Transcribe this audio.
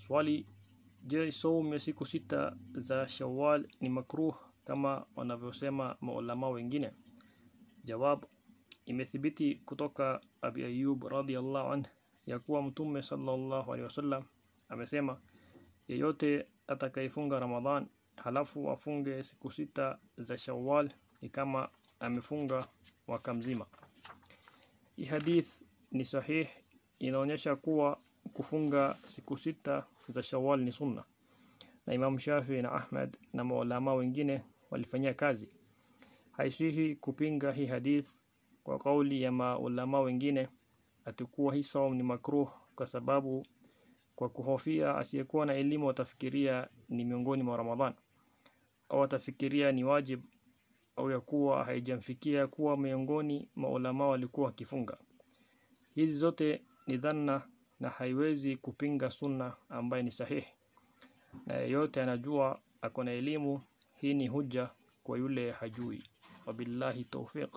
Swali, je, saumu ya siku sita za Shawwal ni makruh kama wanavyosema maulama wengine? Jawab, imethibiti kutoka Abi Ayyub radhiyallahu anhu ya kuwa Mtume sallallahu alaihi wasallam amesema, yeyote atakayefunga Ramadhan halafu afunge siku sita za Shawwal ni kama amefunga mwaka mzima. Hii hadith ni sahih, inaonyesha kuwa kufunga siku sita za Shawwal ni sunna, na Imam Shafi na Ahmad na maulama wengine walifanyia kazi. Haisihi kupinga hii hadith kwa kauli ya maulama wengine atakuwa hii saum ni makruh, kwa sababu kwa kuhofia asiyekuwa na elimu atafikiria ni miongoni mwa Ramadhan au atafikiria ni wajib au ya kuwa haijamfikia kuwa miongoni maulama walikuwa wakifunga. Hizi zote ni dhanna na haiwezi kupinga sunna ambaye ni sahihi, na yeyote anajua akona elimu. Hii ni hujja kwa yule hajui. Wabillahi tawfiq.